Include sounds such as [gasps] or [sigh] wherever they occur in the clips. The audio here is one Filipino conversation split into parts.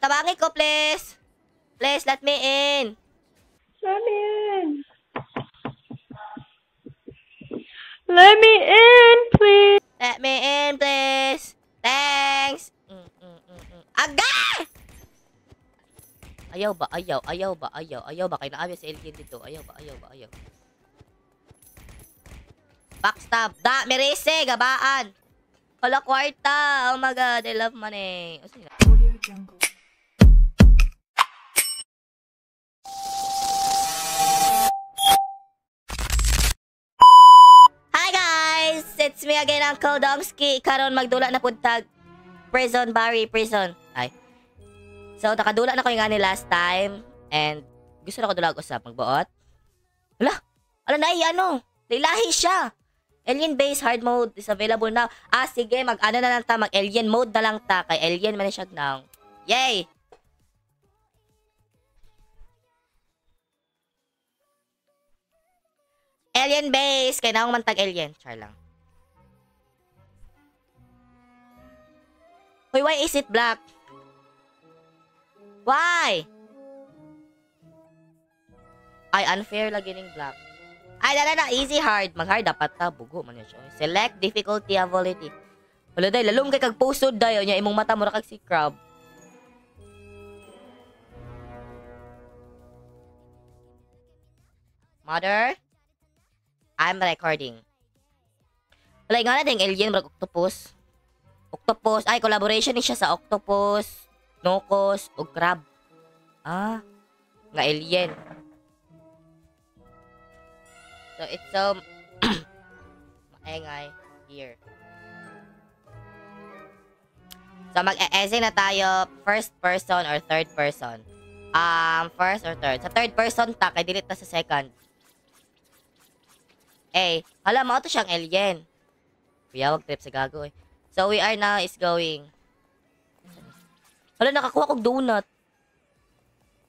Tabangi ko, please. Please, let me in. Let me in. Let me in, please. Let me in, please. Thanks. Mm, mm, mm, Aga! Ayaw ba? Ayaw, ayaw ba? Ayaw, ayaw ba? Kaya naamin sa LK dito. Ayaw ba? Ayaw ba? Ayaw. Backstab. Da, merese, gabaan. Kala kwarta. Oh my god, I love money. O, ano sige. It's me again, Uncle Dongski. Karon magdula na puntag. Prison, Barry, prison. Ay. So, nakadula na ko yung ani last time. And, gusto na ko dulag usap. Magbuot. Hala. Ala na, ano? Lilahi siya. Alien base hard mode is available now. Ah, sige. Mag-ano na lang ta. Mag-alien mode na lang ta. Kay alien man siya now. Yay! Alien base. Kaya na akong mantag alien. Char lang. Hoy, why is it black? Why? Ay, unfair lagi ning black. Ay, na, na, easy hard. Mag-hard dapat ta. Bugo man yun siya. Select difficulty ability. Wala day, lalong kay kag posted dayo niya. Imong mata mura kag si crab. Mother? I'm recording. Wala, nga na ding alien mura octopus. Octopus. Ay, collaboration ni siya sa octopus, nokos, o crab. Ah, nga alien. So, it's um, maengay [clears throat] here. So, mag-essay na tayo first person or third person. Um, first or third. Sa third person ta, kay delete na sa second. Eh, hala, mauto siyang alien. Kuya, wag trip sa gago eh. So we are now is going. Hala, nakakuha kong donut.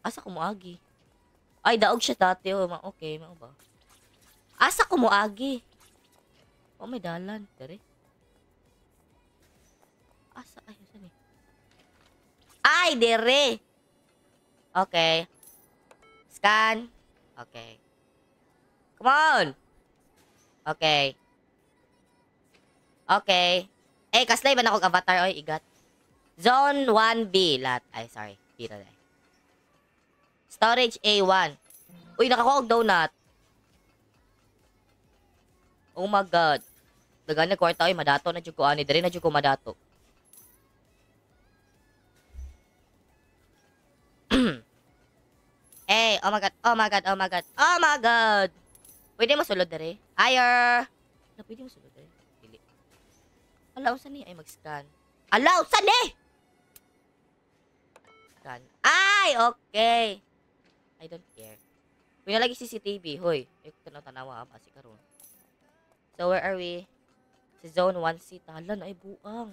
Asa ko kumuagi? Ay, daog siya dati. Oh, okay, mga ba? Asa kumuagi? Oh, may dalan. Dari. Asa? Ay, saan eh? Ay, dere! Okay. Scan. Okay. Come on! Okay. Okay. Eh, kaslay ba na kog avatar? Oy, igat. Zone 1B lat. Ay, sorry. Dito na. Storage A1. Uy, nakakuha og donut. Oh my god. Daghan na kwarta oy, madato na jud ko ani, diri na jud ko madato. [clears throat] eh, oh my god, oh my god, oh my god. Oh my god. Pwede mo sulod diri? Ayer. Na ano, pwede mo sulod diri. Allow sa ni ay mag-scan. Allow sa ni! Scan. Ay, okay. I don't care. Kuya lagi CCTV, hoy. Ay tanaw-tanawa ba si karon. So where are we? Sa zone 1C talan ay buang.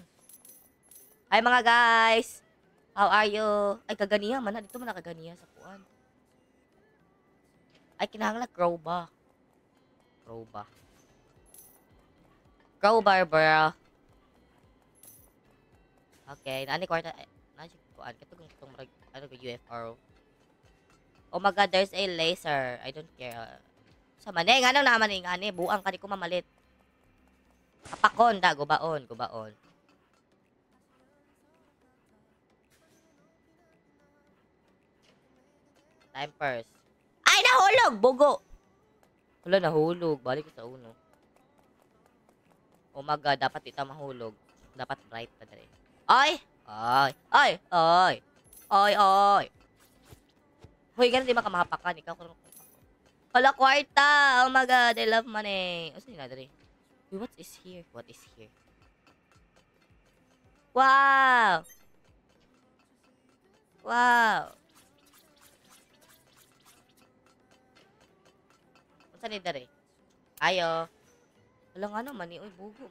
Ay mga guys. How are you? Ay kaganiya man na dito man nakaganiya sa kuan. Ay kinahanglan crow ba? Crow ba? Crowbar, bro. Okay, na ani kwarta na sig ah, kuan kung itong marag ano ko UFR. Oh my god, there's a laser. I don't care. Ah. Sa maning ano na maning ani buang kani ko mamalit. Kapakon da gubaon, gubaon. Time first. Ay nahulog, bugo. Wala nahulog, balik ko sa uno. Oh my god, dapat ito mahulog. Dapat bright pa dali. Ay! Ay! Ay! Ay! Ay! Ay! Hoy, ganun di ba kamahapakan? Ikaw kung... Kala kwarta! Oh my god, I love money! Asa nila dali? what is here? What is here? Wow! Wow! Saan ni Dare? Ayo. Wala nga naman eh. Uy, bugo.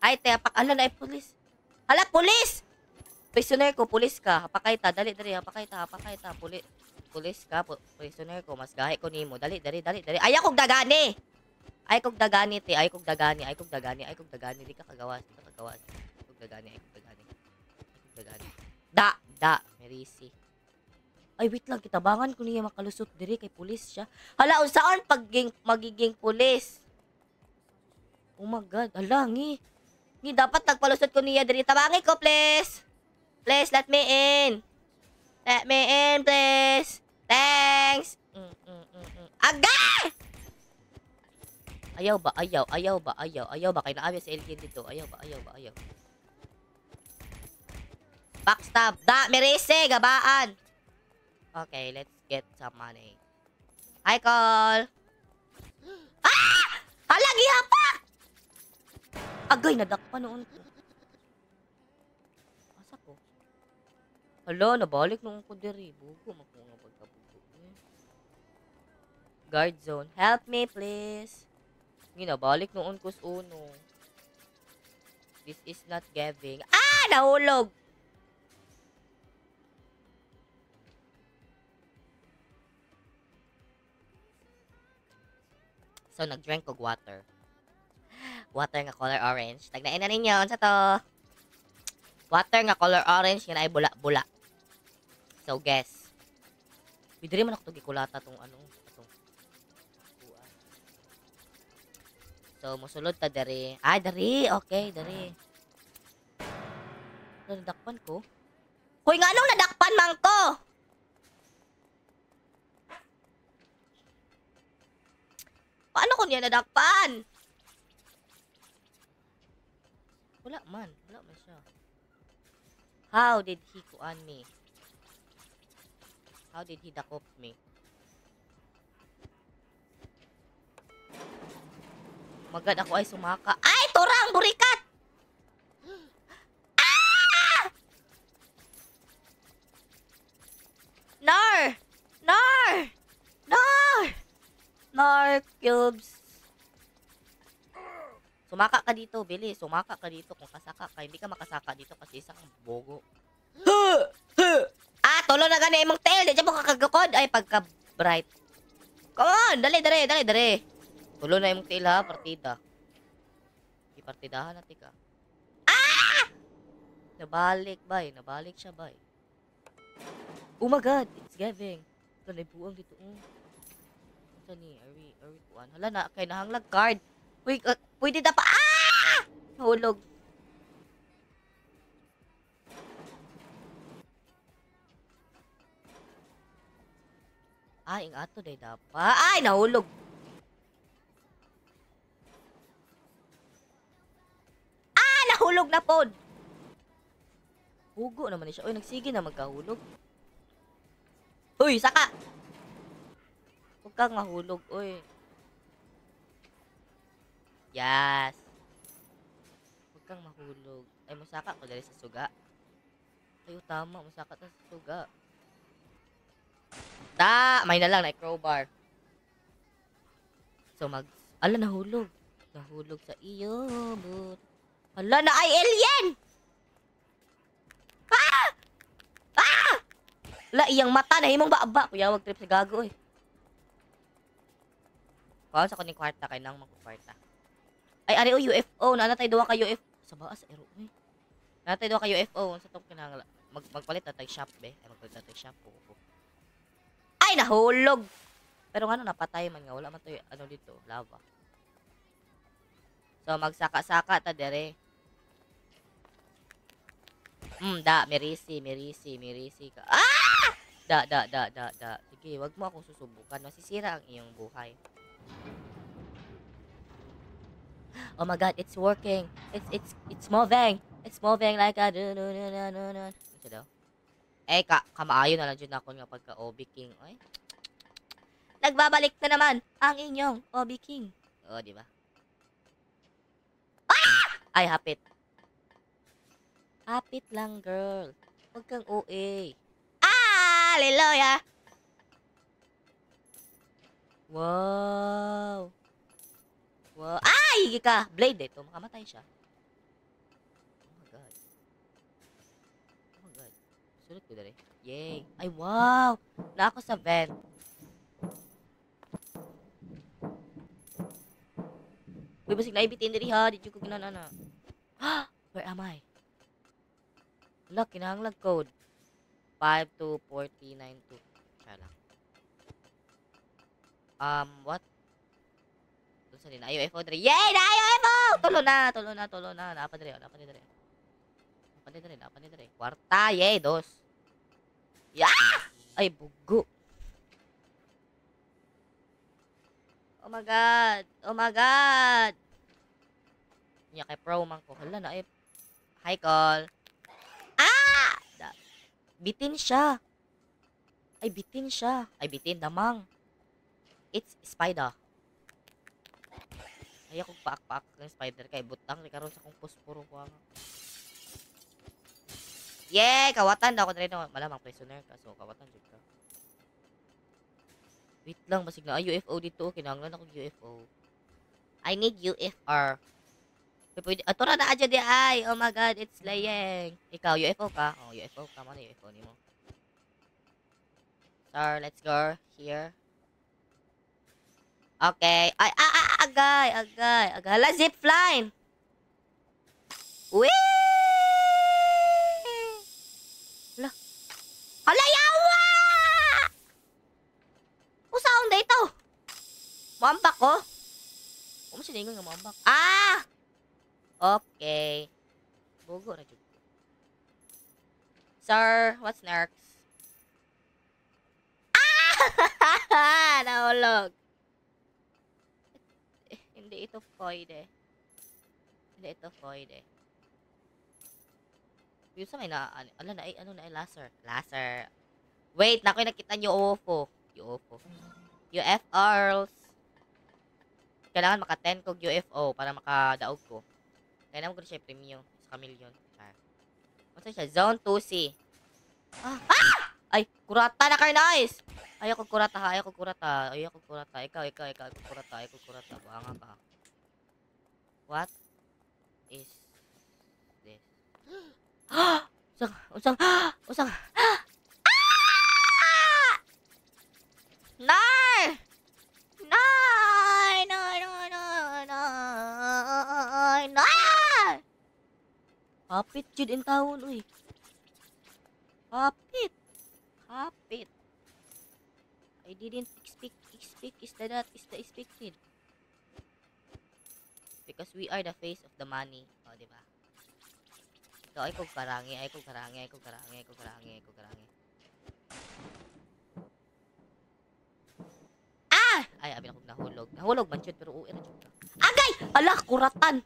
Ay, tepak. Ala na, ay, police. Hala, pulis! Prisoner ko, pulis ka. Hapakay ta, dali, dali. Hapakay ta, hapakay ta. Puli, pulis ka, pu prisoner ko. Mas gahi ko nimo. Dali, dali, dali, dali. Ay, akong dagani! Ay akong dagani te, ay akong dagani, ay akong dagani, ay akong dagani, di ka kagawas, di ka kagawas. Ay kog dagani, ay akong dagani. Ay kog dagani. Da, da, merisi. Ay wait lang kitabangan ko niya makalusot diri kay pulis siya. Hala unsaon pag magiging pulis? Oh my god, alangi. Eh. Di dapat nagpalusot ko niya diri. Tabangi ko, please. Please, let me in. Let me in, please. Thanks. Mm, mm, mm, Aga! Ayaw ba? Ayaw, ayaw ba? Ayaw, ayaw ba? Kaya naabi sa alien dito. Ayaw ba? Ayaw ba? Ayaw. Backstab. Da, merise, gabaan. Okay, let's get some money. Hi, call. [gasps] Ah! Hala, gihapak! Agay, nadak pa noon. Asa ko? Hala, nabalik nung ko diri. Bugo, makuha pagkabugo. Guard zone. Help me, please. Ginabalik noon kus uno. This is not giving. Ah! Nahulog! So, nag-drink kog water water nga color orange. Tagnain na ninyo. Ano to? Water nga color orange, yun ay bula-bula. So, guess. Pwede rin man ako gikulata tong ano. Itong. So, musulod ta dari. Ah, dari. Okay, dari. Ano nadakpan ko? Hoy, nga anong nadakpan man ko? Paano ko niya nadakpan? Wala man. Wala man siya. How did he kuan me? How did he dakop me? Magad ako ay sumaka. Ay! Turang! Burikat! [gasps] Ah! Nar! Nar! Nar! Nar cubes. Sumaka ka dito, bili. Sumaka ka dito kung kasaka ka. Hindi ka makasaka dito kasi isang bogo. [laughs] ah, tulo na gani imong tail. Diyan mo kakagakod. Ay, pagka-bright. Come on! Dali, dali, dali, dali. Tulo na imong tail ha, partida. Di partidahan natin ka. Ah! Nabalik, bay. Nabalik siya, bay. Oh my god, it's giving. Ito, buong dito. Mm. Ito ni, are we, are we one? Hala na, kay nahanglag card. Uy, uh, pwede na pa... Ah! Hulog. Ay, ah, ato day dapa. Ay, nahulog. Ah, nahulog na pod. Hugo naman siya. Uy, nagsige na magkahulog. Uy, saka. Huwag kang mahulog, Uy. Yes. Huwag kang mahulog. Ay, musaka ko dali sa suga. Ayo, tama. Musaka na sa suga. Ta! May na lang. Na crowbar. So, mag... Ala, nahulog. Nahulog sa iyo, but... Ala, na ay alien! Ah! Ah! La, iyang mata. Nahimong ba-aba. Kuya, wag trip sa gago eh. Pawag sa kuning kwarta. nang magkwarta. Ay, ari oh, o UFO. Na natay doon ka UFO. Sa baas, ero. Eh. Naana tayo doon ka UFO. Sa itong kinangala. Mag magpalit na tayo shop, be. Ay, magpalit na tayo shop. Oh, oh, oh. Ay, nahulog! Pero ano, napatay man nga. Wala man tayo, ano dito, lava. So, magsaka-saka ta, dere. Hmm, da, merisi, merisi, merisi ka. Ah! Da, da, da, da, da. Sige, wag mo akong susubukan. Masisira ang iyong buhay. oh my god, it's working. It's it's it's moving. It's moving like a do do do do do. Ito daw. Eh, ka kamaayo na lang dyan ako nga pagka OB King. Oy. Nagbabalik na naman ang inyong OB King. Oo, oh, di ba? Ah! Ay, hapit. Hapit lang, girl. Huwag kang OA. Hallelujah! Wow! Wow. Ay! Higi Blade eh. Ito, makamatay siya. Oh my god. Oh my god. Sulit ko dali. Yay! Ay, wow! Na ako sa vent. Uy, basig na ibitin diri ha. Did you ko ginanana? Ha! Where am I? Wala, kinahanglag code. 5 to 40, 9 to. Kaya lang. Um, what? sa nila. Ayo UFO dre. Yay! Na UFO! Tulo na, tulo na, tulo na. Napa dre, napa dre. Napa dre, napa dre. Kwarta, yay, dos. Ya! Yeah! Ay, bugo. Oh my god. Oh my god. Niya kay pro man ko. Hala na, ay. Eh. Hi, call. Ah! Da bitin siya. Ay, bitin siya. Ay, bitin. Damang. It's spider. Ay akong paak ng spider kay butang ni karon sa kong posporo ko ang. Yay, kawatan daw ko na malamang prisoner ka so kawatan jud ka. Wait lang basig na ay UFO dito kinahanglan ako UFO. I need UFR. Pwede, ato ah, na na adya di ay. Oh my god, it's laying. Ikaw, UFO ka? Oh, UFO ka man, UFO ni mo. Sir, let's go here. Okay. Ay, ah, ah, ah, agay, agay, agay. Hala, zipline! Wee! Hala. Hala, yawa! Usaon na ito? Mambak ko? Oh. Kung siningon nga mambak. Ah! Okay. Bugo na dito. Sir, what's next? Ah! [laughs] Nahulog. Hindi ito eh. Hindi ito eh. Yung sa may na, ano na, ay, ano na, ay, laser. Laser. Wait, naku, nakita niyo, UFO. UFO. UFRs. Kailangan maka 10 kog UFO para makadaog ko. Kailangan ko na siya premium. Sa kamilyon. Char. Masa siya? Zone 2C. Ah! ah! Ay, kurata na kayo nice! Ayoko kurata ha, ayoko kurata. Ayoko kurata. Ikaw, ikaw, ikaw, ayoko kurata, ayoko kurata. Buhanga ka. What is this? [gasps] usang, usang, [gasps] usang. [gasps] Ah! NAY! No! No, no, no, no. No! Kapit, Jude, in taon, uy. Kapit. Kapit. I didn't expect expect is the that is the expected. Because we are the face of the money. O, oh, di ba? So, ay kong karangi, ay kong karangi, ay kong karangi, ay kong karangi, ay kong karangi. Ah! Ay, abin akong nahulog. Nahulog man yun, pero uwi na yun. Agay! Ala, kuratan!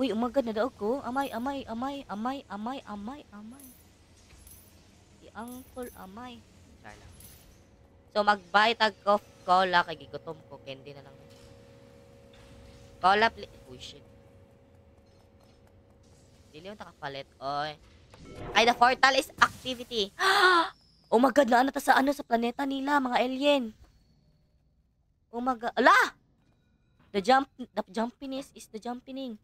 Uy, umagad na daw ko. Amay, amay, amay, amay, amay, amay, amay. Angkol amay. Char So magbay tag ko cola kay gigutom ko candy na lang. Cola please. Oh shit. Dili yung nakapalit. Oy. Ay, the portal is activity. [gasps] oh my god, naa na ta sa ano sa planeta nila, mga alien. Oh my god. Ala! The jump, the jumpiness is the jumping.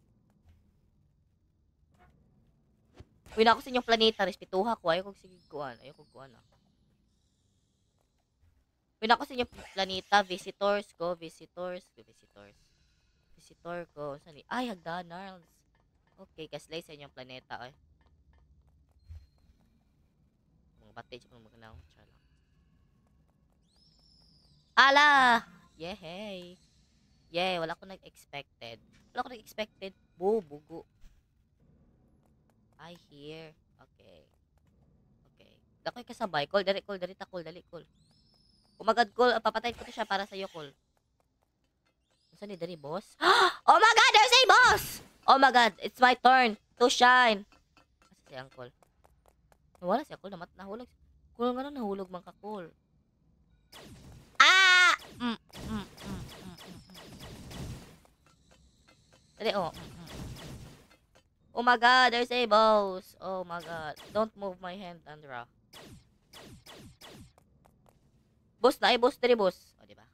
Uy na ako sa inyong planeta, respetuha ko. Ayaw ko sige kuan. Ayaw kong kuan. Ah. Uy na ako sa inyong planeta, visitors ko, visitors, ko, visitors. Visitor ko. Sali. Ay, hagdanarls. Okay, kaslay sa inyong planeta. Ay. Mga batay, siya pang maganaw. Tsala. Ala! Yehey! Yeah, wala ko nag-expected. Wala ko nag-expected. Bubugo. I hear. Okay. Okay. Dakoy kasabay. Call, dali, call, dali, takol, dali, call. Umagad, oh call. Ah, Papatayin ko to siya para sa sa'yo, call. Saan ni dali, boss? [gasps] Oh my God! There's a boss! Oh my God! It's my turn to shine. Kasi ang call. Nawala si Uncle. Namat nahulog. Call nga na nahulog man ka, call. Ah! Mm, mm, mm, mm, mm, mm. Dali, oh. Mm, mm. Oh my god, there's a boss. Oh my god. Don't move my hand, Andra. Boss na, eh, boss, dali boss. O, oh, diba?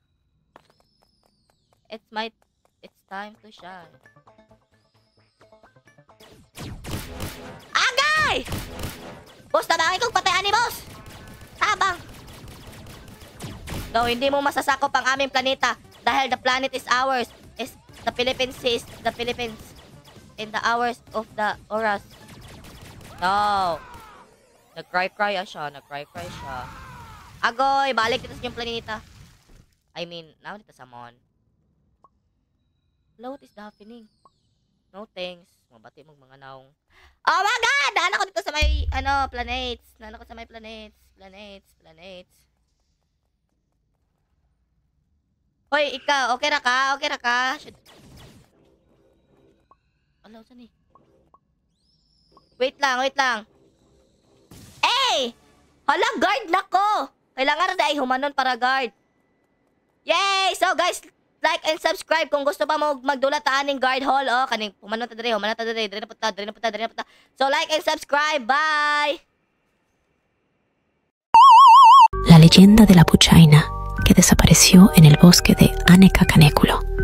It's my... It's time to shine. Agay! Boss, tabangin kong patayan ni boss! Tabang! No, hindi mo masasakop ang aming planeta dahil the planet is ours. Is the Philippines is the Philippines in the hours of the oras. No. Nag-cry-cry ah siya. Nag-cry-cry siya. Agoy! Balik dito sa yung planeta. I mean, now dito sa mon. Hello, what is happening? No thanks. Mabati mong mga naong. Oh my god! Nahanap ko dito sa may, ano, planets. Nahanap ko sa may planets. Planets, planets. Hoy, ikaw. Okay na ka? Okay na ka? Should... Alaw, sa ni. Eh? Wait lang, wait lang. Hey! Hala, guard na ko! Kailangan na ay humanon para guard. Yay! So guys, like and subscribe kung gusto pa mo magdula ta aning guard hall. Oh, kaning humanon ta dere, humanon ta dere, dere na punta, dere na punta, dere na punta. So like and subscribe. Bye! La leyenda de la Puchaina que desapareció en el bosque de Anecacanéculo.